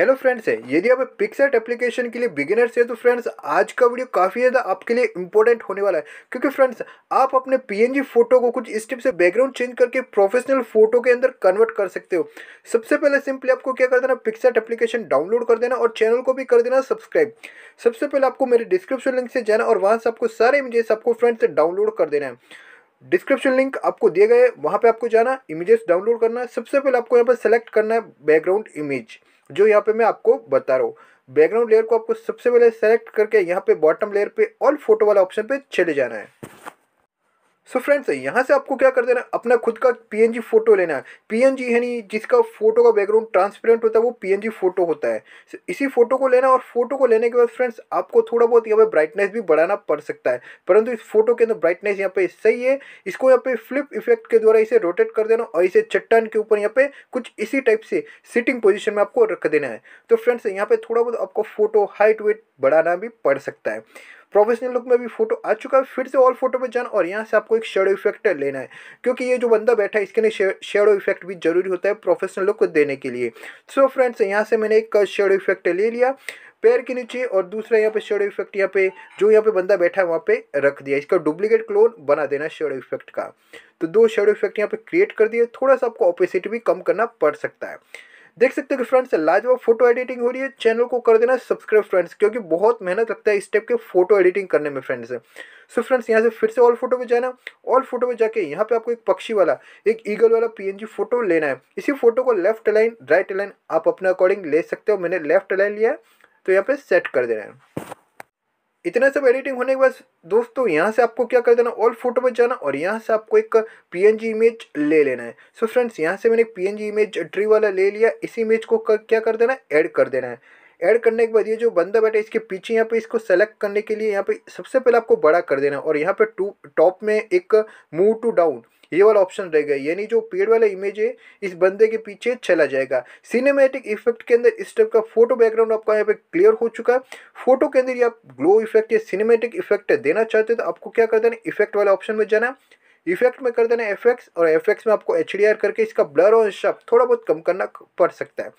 hello friends है यदि आप पिक्सेट एप्लीकेशन के लिए बिगिनर्स है तो फ्रेंड्स आज का वीडियो काफ़ी ज़्यादा आपके लिए इंपॉर्टेंट होने वाला है क्योंकि फ्रेंड्स आप अपने पीएनजी फोटो को कुछ इस टिप से बैकग्राउंड चेंज करके प्रोफेशनल फोटो के अंदर कन्वर्ट कर सकते हो सबसे पहले सिंपली आपको क्या कर देना पिक्सेट एप्लीकेशन डाउनलोड कर देना और चैनल को भी कर देना सब्सक्राइब सबसे पहले आपको मेरे डिस्क्रिप्शन लिंक से जाना और वहाँ से आपको सारे इमेजेस आपको फ्रेंड्स डाउनलोड कर देना है डिस्क्रिप्शन लिंक आपको दिए गए वहाँ पे आपको जाना इमेजेस डाउनलोड करना सबसे पहले आपको यहाँ पर सेलेक्ट करना है बैकग्राउंड इमेज जो यहाँ पे मैं आपको बता रहा हूँ बैकग्राउंड लेयर को आपको सबसे पहले सेलेक्ट करके यहाँ पे बॉटम लेयर पे ऑल फोटो वाला ऑप्शन पे चले जाना है सो so फ्रेंड्स यहाँ से आपको क्या कर देना है अपना खुद का पीएनजी फोटो लेना है पीएनजी यानी जिसका फोटो का बैकग्राउंड ट्रांसपेरेंट होता है वो पीएनजी फोटो होता है so, इसी फोटो को लेना और फोटो को लेने के बाद फ्रेंड्स आपको थोड़ा बहुत यहाँ पे ब्राइटनेस भी बढ़ाना पड़ सकता है परंतु इस फोटो के अंदर ब्राइटनेस यहाँ पे सही है इसको यहाँ पे फ्लिप इफेक्ट के द्वारा इसे रोटेट कर देना और इसे चट्टान के ऊपर यहाँ पे कुछ इसी टाइप से सिटिंग पोजिशन में आपको रख देना है तो फ्रेंड्स यहाँ पे थोड़ा बहुत आपको फोटो हाइट वेट बढ़ाना भी पड़ सकता है प्रोफेशनल लुक में भी फोटो आ चुका है फिर से ऑल फोटो पे जाना और यहाँ से आपको एक शेडो इफेक्ट लेना है क्योंकि ये जो बंदा बैठा है इसके लिए शेडो इफेक्ट भी जरूरी होता है प्रोफेशनल लुक देने के लिए सो so फ्रेंड्स यहाँ से मैंने एक शेडो इफेक्ट ले लिया पैर के नीचे और दूसरा यहाँ पे शेडो इफेक्ट यहाँ पे जो यहाँ पे बंदा बैठा है वहाँ पे रख दिया इसका डुप्लीकेट क्लोन बना देना शेडो इफेक्ट का तो दो शेडो इफेक्ट यहाँ पे क्रिएट कर दिए थोड़ा सा आपको ऑपोसिट भी कम करना पड़ सकता है देख सकते हो कि फ्रेंड्स लाजवाब फोटो एडिटिंग हो रही है चैनल को कर देना सब्सक्राइब फ्रेंड्स क्योंकि बहुत मेहनत लगता है इस टाइप के फोटो एडिटिंग करने में फ्रेंड्स सो फ्रेंड्स यहाँ से फिर से ऑल फोटो में जाना ऑल फोटो में जाके यहाँ पे आपको एक पक्षी वाला एक ईगल वाला पीएनजी फोटो लेना है इसी फोटो को लेफ्ट लाइन राइट लाइन आप अपने अकॉर्डिंग ले सकते हो मैंने लेफ्ट लाइन लिया है तो यहाँ पे सेट कर देना है इतना सब एडिटिंग होने के बाद दोस्तों यहाँ से आपको क्या कर देना ऑल फोटो पर जाना और यहाँ से आपको एक पीएनजी इमेज ले लेना है सो फ्रेंड्स यहाँ से मैंने एक पीएनजी इमेज ट्री वाला ले लिया इसी इमेज को कर, क्या कर देना है ऐड कर देना है ऐड करने के बाद ये जो बंदा बैठा है इसके पीछे यहाँ पे इसको सेलेक्ट करने के लिए यहाँ पे सबसे पहले आपको बड़ा कर देना है और यहाँ पे टू टॉप में एक मूव टू डाउन ये वाला ऑप्शन रहेगा यानी जो पेड़ वाला इमेज है इस बंदे के पीछे चला जाएगा सिनेमेटिक इफेक्ट के अंदर इस टाइप का फोटो बैकग्राउंड आपका यहाँ पे क्लियर हो चुका है फोटो के अंदर ये आप ग्लो इफेक्ट या सिनेमेटिक इफेक्ट देना चाहते हो तो आपको क्या कर देना इफेक्ट वाले ऑप्शन में जाना इफेक्ट में कर देना एफेक्स और एफेक्स में आपको एच करके इसका ब्लर और शार्प थोड़ा बहुत कम करना पड़ सकता है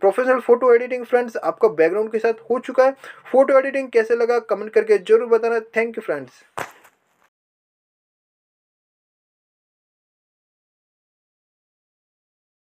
प्रोफेशनल फोटो एडिटिंग फ्रेंड्स आपका बैकग्राउंड के साथ हो चुका है फोटो एडिटिंग कैसे लगा कमेंट करके जरूर बताना थैंक यू फ्रेंड्स